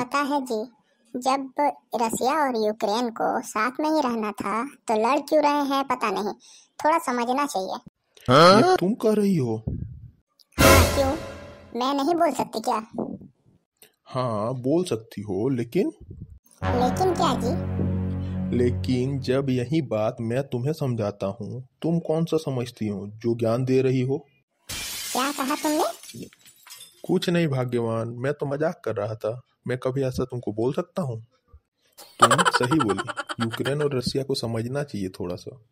पता है जी जब रसिया और यूक्रेन को साथ में ही रहना था तो लड़ क्यों रहे हैं पता नहीं थोड़ा समझना चाहिए हाँ? तुम कह रही हो हाँ क्यों मैं नहीं बोल सकती क्या हाँ बोल सकती हो लेकिन लेकिन क्या जी लेकिन जब यही बात मैं तुम्हें समझाता हूँ तुम कौन सा समझती हो जो ज्ञान दे रही हो क्या कहा तुमने कुछ नहीं भाग्यवान मैं तो मजाक कर रहा था मैं कभी ऐसा तुमको बोल सकता हूँ तुम सही बोली यूक्रेन और रशिया को समझना चाहिए थोड़ा सा